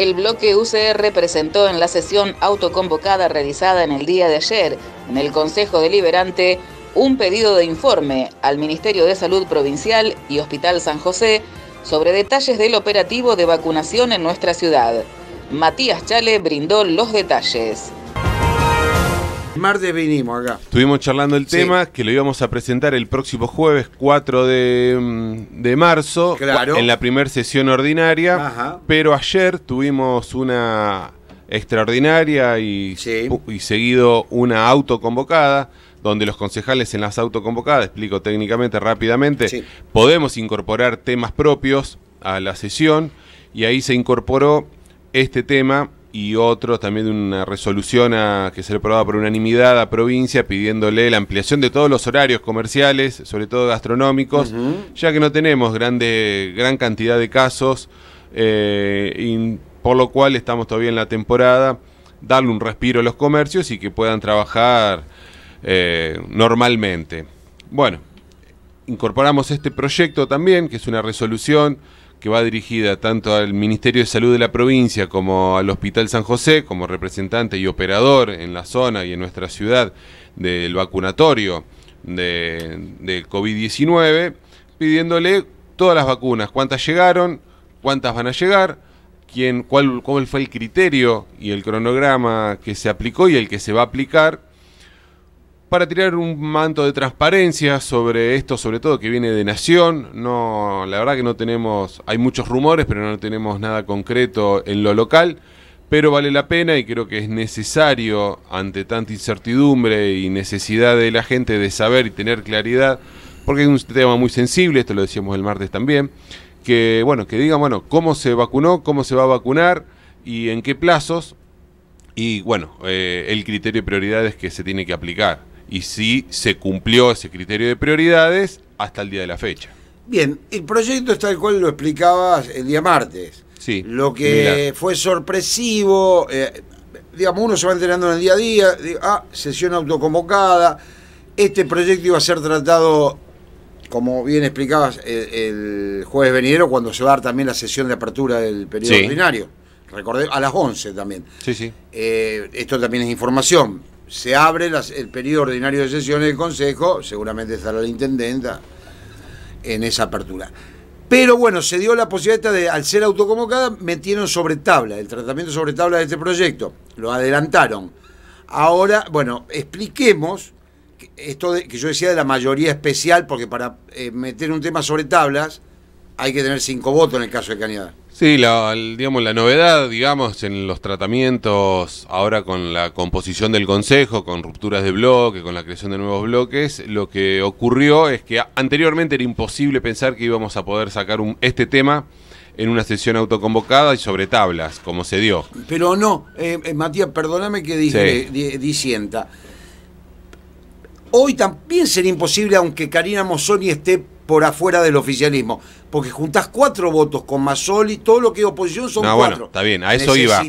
El bloque UCR presentó en la sesión autoconvocada realizada en el día de ayer en el Consejo Deliberante un pedido de informe al Ministerio de Salud Provincial y Hospital San José sobre detalles del operativo de vacunación en nuestra ciudad. Matías Chale brindó los detalles martes vinimos acá. Estuvimos charlando el tema que lo íbamos a presentar el próximo jueves 4 mm, de, marzo. Claro. En la primera sesión ordinaria. Pero ayer tuvimos una extraordinaria y, seguido una autoconvocada donde los concejales en las autoconvocadas, explico técnicamente rápidamente, podemos incorporar temas propios a la sesión y ahí se incorporó este tema y otros también de una resolución que se le aprobaba por unanimidad a provincia pidiéndole la ampliación de todos los horarios comerciales, sobre todo gastronómicos, ya que no tenemos grande, gran cantidad de casos, eh, por lo cual estamos todavía en la temporada, darle un respiro a los comercios y que puedan trabajar eh, normalmente. Bueno, incorporamos este proyecto también, que es una resolución que va dirigida tanto al Ministerio de Salud de la provincia como al Hospital San José, como representante y operador en la zona y en nuestra ciudad del vacunatorio de, COVID-19, pidiéndole todas las vacunas, cuántas llegaron, cuántas van a llegar, cuál, cuál fue el criterio y el cronograma que se aplicó y el que se va a aplicar para tirar un manto de transparencia sobre esto, sobre todo que viene de Nación. No, la verdad que no tenemos, hay muchos rumores, pero no tenemos nada concreto en lo local. Pero vale la pena y creo que es necesario ante tanta incertidumbre y necesidad de la gente de saber y tener claridad, porque es un tema muy sensible, esto lo decíamos el martes también, que bueno, que digan, bueno, cómo se vacunó, cómo se va a vacunar y en qué plazos, y bueno, eh, el criterio de prioridad es que se tiene que aplicar y si se cumplió ese criterio de prioridades hasta el día de la fecha. Bien, el proyecto es tal cual lo explicabas el día martes. Sí. Lo que fue sorpresivo, eh, digamos, uno se va enterando en el día a día, ah, sesión autoconvocada, este proyecto iba a ser tratado, como bien explicabas, el, jueves venidero, cuando se va a dar también la sesión de apertura del periodo ordinario. Recordé, a las 11 también. Sí, sí. Eh, esto también es información se abre el periodo ordinario de sesiones del Consejo, seguramente estará la intendenta en esa apertura. Pero bueno, se dio la posibilidad de, al ser autoconvocada, metieron sobre tabla, el tratamiento sobre tabla de este proyecto. Lo adelantaron. Ahora, bueno, expliquemos esto que yo decía de la mayoría especial, porque para eh, meter un tema sobre tablas hay que tener cinco votos en el caso de Cañada. Sí, la, digamos, la novedad, digamos, en los tratamientos ahora con la composición del Consejo, con rupturas de bloque, con la creación de nuevos bloques, lo que ocurrió es que anteriormente era imposible pensar que íbamos a poder sacar este tema en una sesión autoconvocada y sobre tablas, como se dio. Pero no, eh, eh, Matías, perdóname que dije, disienta. Hoy también sería imposible, aunque Karina Mosoni esté por afuera del oficialismo. Porque juntás cuatro votos con Masoli, todo lo que es oposición son cuatro. Bueno, está bien, a eso iba.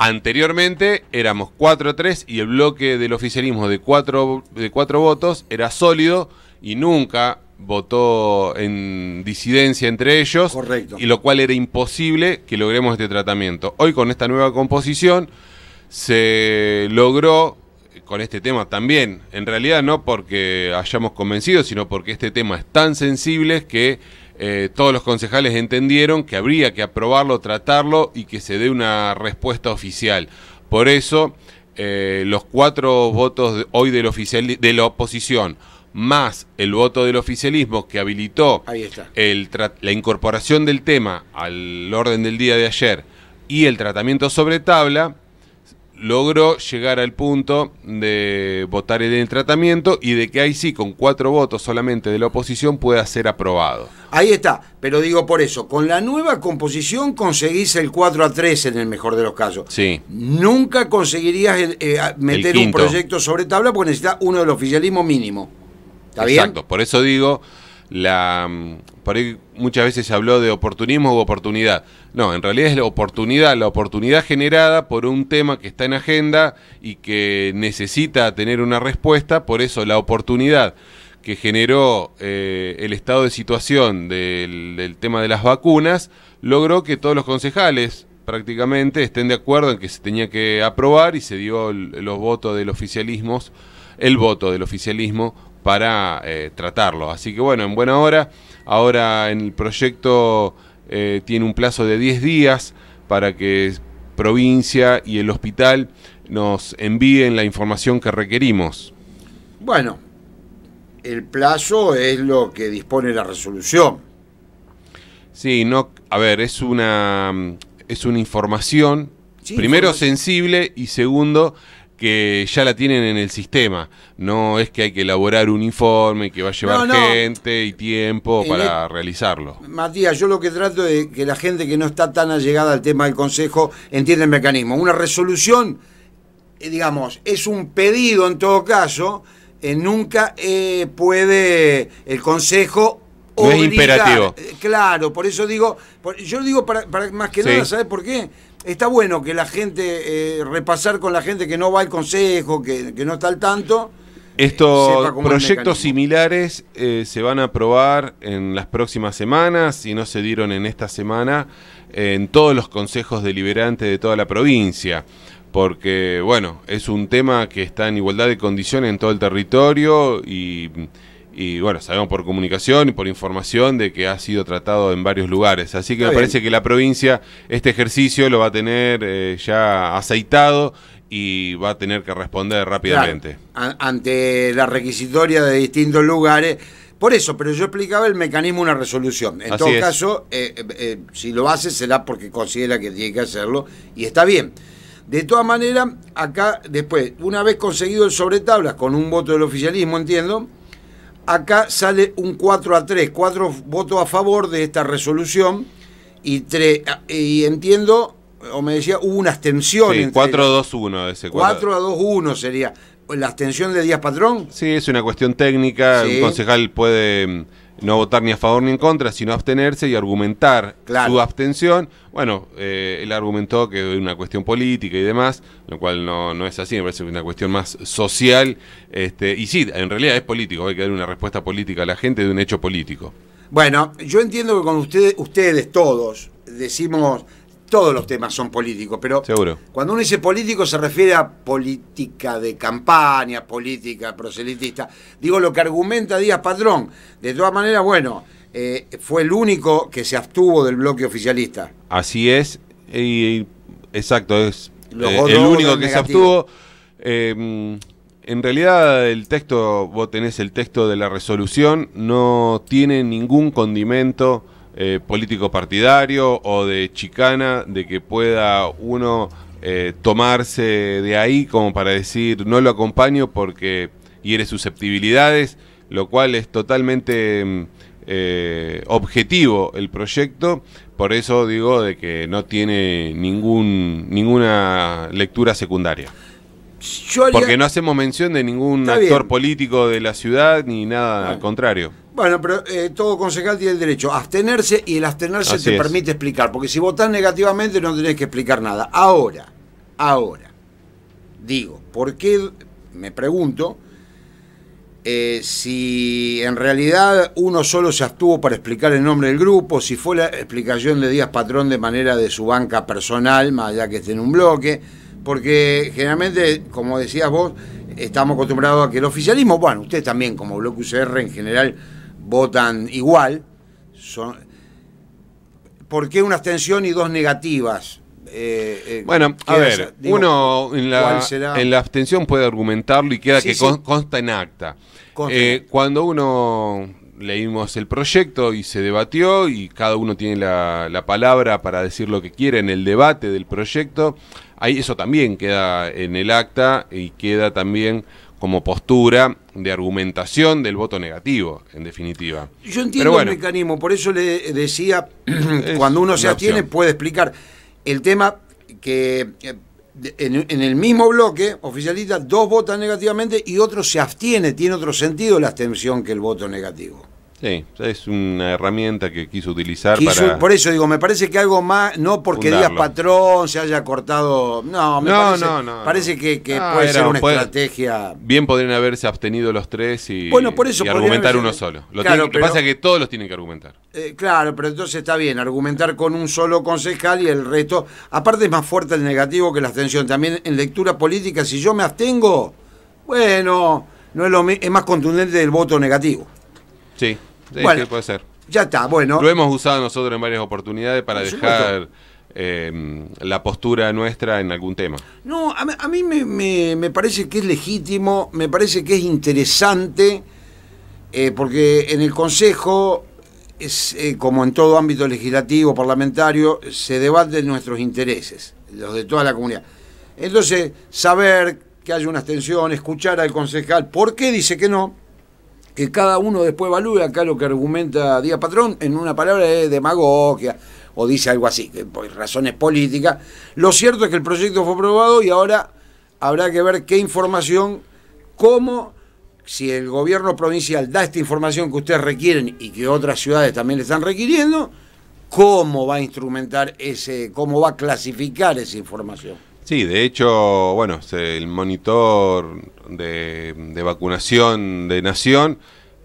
Anteriormente éramos 4-3 y el bloque del oficialismo de cuatro, de cuatro votos era sólido y nunca votó en disidencia entre ellos. Correcto. Y lo cual era imposible que logremos este tratamiento. Hoy con esta nueva composición se logró con este tema también. En realidad no porque hayamos convencido, sino porque este tema es tan sensible que eh, todos los concejales entendieron que habría que aprobarlo, tratarlo y que se dé una respuesta oficial. Por eso, eh, los cuatro votos hoy del oficial, de la oposición más el voto del oficialismo que habilitó la incorporación del tema al orden del día de ayer y el tratamiento sobre tabla, logró llegar al punto de votar en el tratamiento y de que ahí sí, con cuatro votos solamente de la oposición, pueda ser aprobado. Ahí está, pero digo por eso, con la nueva composición conseguís el 4 a 3 en el mejor de los casos. Sí. Nunca conseguirías eh, eh, meter un proyecto sobre tabla porque necesitas uno del oficialismo mínimo. ¿Está Exacto, por eso digo, la, mm, por muchas veces se habló de oportunismo u oportunidad. No, en realidad es la oportunidad, la oportunidad generada por un tema que está en agenda y que necesita tener una respuesta, por eso la oportunidad que generó eh, el estado de situación del, tema de las vacunas, logró que todos los concejales prácticamente estén de acuerdo en que se tenía que aprobar y se dio el, los votos del oficialismo, el voto del oficialismo para eh, tratarlo. Así que bueno, en buena hora Ahora en el proyecto eh, tiene un plazo de 10 días para que provincia y el hospital nos envíen la información que requerimos. Bueno, el plazo es lo que dispone la resolución. Sí, no, a ver, es una es una información primero sensible y segundo que ya la tienen en el sistema. No es que hay que elaborar un informe que va a llevar gente y tiempo para e- realizarlo. Matías, yo lo que trato es que la gente que no está tan allegada al tema del Consejo entienda el mecanismo. Una resolución, eh, digamos, es un pedido en todo caso. Eh, nunca eh, puede el Consejo obligar. es imperativo. Claro, por eso digo, yo digo para, más que nada, ¿sabes por qué? está bueno que la gente, eh, repasar con la gente que no va al consejo, que, no está al tanto. Estos eh, proyectos similares eh, se van a aprobar en las próximas semanas, y no se dieron en esta semana, en todos los consejos deliberantes de toda la provincia, porque, bueno, es un tema que está en igualdad de condiciones en todo el territorio y y bueno, sabemos por comunicación y por información de que ha sido tratado en varios lugares. Así que me parece que la provincia este ejercicio lo va a tener eh, ya aceitado y va a tener que responder rápidamente. ante la requisitoria de distintos lugares. Por eso, pero yo explicaba el mecanismo de una resolución. En todo caso, eh, eh, si lo hace será porque considera que tiene que hacerlo y está bien. De todas maneras, acá después, una vez conseguido el sobretablas con un voto del oficialismo, entiendo, Acá sale un 4 a 3, 4 votos a favor de esta resolución y, y entiendo, o me decía, hubo una abstención. Sí, 4 a 2, 1 ese 4. 4 a 2, 1 sería. ¿La abstención de Díaz Patrón? Sí, es una cuestión técnica. el Un concejal puede no votar ni a favor ni en contra, sino abstenerse y argumentar su abstención. Bueno, eh, él argumentó que es una cuestión política y demás, lo cual no, es así, me parece que es una cuestión más social. Este, y sí, en realidad es político, hay que dar una respuesta política a la gente de un hecho político. Bueno, yo entiendo que con ustedes, ustedes todos decimos todos los temas son políticos, pero cuando uno dice político se refiere a política de campaña, política proselitista. Digo lo que argumenta Díaz Padrón. De todas maneras, bueno, eh, fue el único que se abstuvo del bloque oficialista. Así es, exacto, es eh, el único que se abstuvo. Eh, en realidad el texto, vos tenés el texto de la resolución, no tiene ningún condimento eh, político partidario o de chicana de que pueda uno eh, tomarse de ahí como para decir no lo acompaño porque hiere susceptibilidades, lo cual es totalmente mm, eh, objetivo el proyecto, por eso digo de que no tiene ninguna lectura secundaria. Porque no hacemos mención de ningún actor político de la ciudad ni nada al contrario. Bueno, pero eh, todo concejal tiene el derecho a abstenerse y el abstenerse te permite explicar, porque si votás negativamente no tenés que explicar nada. Ahora, ahora, digo, ¿por qué, me pregunto, eh, si en realidad uno solo se abstuvo para explicar el nombre del grupo, si fue la explicación de Díaz Patrón de manera de su banca personal, más allá que esté en un bloque? porque generalmente, como decías vos, estamos acostumbrados a que el oficialismo, bueno, ustedes también como bloque UCR en general votan igual, son, ¿por qué una abstención y dos negativas? Eh, eh, bueno, a ver, uno en la, en la, abstención puede argumentarlo y queda que consta en acta. Eh, cuando uno leímos el proyecto y se debatió y cada uno tiene la, palabra para decir lo que quiere en el debate del proyecto. Ahí eso también queda en el acta y queda también como postura de argumentación del voto negativo, en definitiva. Yo entiendo el mecanismo, por eso le decía, cuando uno se abstiene puede explicar el tema que eh, en, en, el mismo bloque, oficialista, dos votan negativamente y otro se abstiene, tiene otro sentido la abstención que el voto negativo. Sí, es una herramienta que quiso utilizar para... Por eso digo, me parece que algo más, no porque Díaz Patrón se haya cortado... No, me no, parece, no, parece que, puede ser una estrategia... Bien podrían haberse abstenido los tres y, bueno, por eso argumentar uno solo. Lo, que pasa es que todos los tienen que argumentar. Eh, claro, pero entonces está bien, argumentar con un solo concejal y el resto... Aparte es más fuerte el negativo que la abstención. También en lectura política, si yo me abstengo, bueno, no es, lo, es más contundente del voto negativo. Sí puede ser. Ya está, bueno. Lo hemos usado nosotros en varias oportunidades para dejar eh, la postura nuestra en algún tema. No, a, mí me, parece que es legítimo, me parece que es interesante, eh, porque en el Consejo, es, eh, como en todo ámbito legislativo, parlamentario, se debaten nuestros intereses, los de toda la comunidad. Entonces, saber que hay una abstención, escuchar al concejal, ¿por qué dice que no? que cada uno después evalúe, acá lo que argumenta Díaz Patrón, en una palabra es demagogia, o dice algo así, que por razones políticas. Lo cierto es que el proyecto fue aprobado y ahora habrá que ver qué información, cómo, si el gobierno provincial da esta información que ustedes requieren y que otras ciudades también le están requiriendo, cómo va a instrumentar ese, cómo va a clasificar esa información. Sí, de hecho, bueno, el monitor de, vacunación de Nación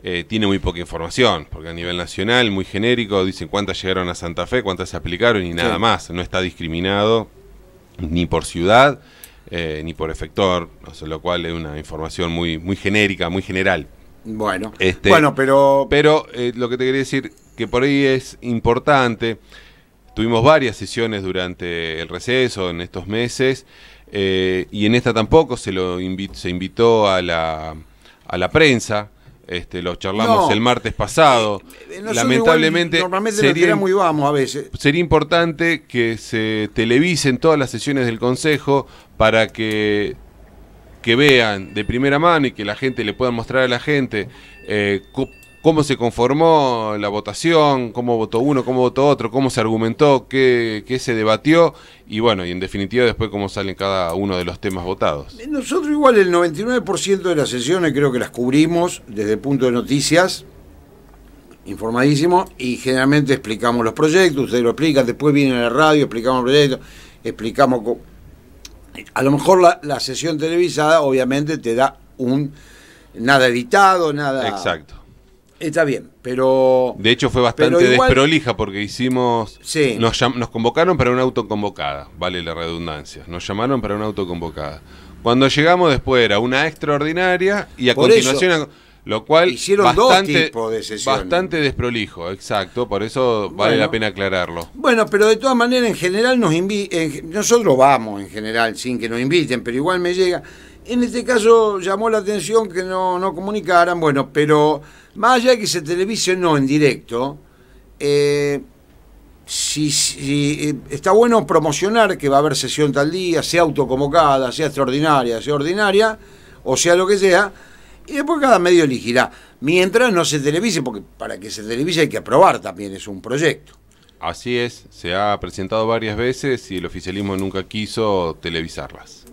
eh, tiene muy poca información, porque a nivel nacional, muy genérico, dicen cuántas llegaron a Santa Fe, cuántas se aplicaron y nada más. No está discriminado ni por ciudad, eh, ni por efector, lo cual es una información muy, muy genérica, muy general. Bueno, este, bueno pero... Pero eh, lo que te quería decir, que por ahí es importante Tuvimos varias sesiones durante el receso, en estos meses, eh, y en esta tampoco se lo invitó, se invitó a la, prensa. Este, lo charlamos el martes pasado. Eh, eh, Lamentablemente, sería, muy vamos a veces. sería importante que se televisen todas las sesiones del Consejo para que, que vean de primera mano y que la gente le pueda mostrar a la gente cómo se conformó la votación, cómo votó uno, cómo votó otro, cómo se argumentó, qué, qué, se debatió y bueno, y en definitiva después cómo salen cada uno de los temas votados. Nosotros igual el 99% de las sesiones creo que las cubrimos desde el punto de noticias, informadísimo, y generalmente explicamos los proyectos, ustedes lo explican, después viene la radio, explicamos los proyectos, explicamos... A lo mejor la sesión televisada obviamente te da un... Nada editado, nada... Exacto Está bien, pero. De hecho, fue bastante desprolija porque hicimos. Sí. Nos, nos convocaron para una autoconvocada, vale la redundancia. Nos llamaron para una autoconvocada. Cuando llegamos, después era una extraordinaria y a continuación. lo cual. Hicieron bastante, dos tipos de sesiones. Bastante desprolijo, exacto. Por eso vale la pena aclararlo. Bueno, pero de todas maneras, en general, nos nosotros vamos en general sin que nos inviten, pero igual me llega en este caso llamó la atención que no, no comunicaran, bueno, pero más allá de que se televise no en directo, eh, si, eh, está bueno promocionar que va a haber sesión tal día, sea autoconvocada, sea extraordinaria, sea ordinaria, o sea lo que sea, y después cada medio elegirá. Mientras no se televise, porque para que se televise hay que aprobar también, es un proyecto. Así es, se ha presentado varias veces y el oficialismo nunca quiso televisarlas.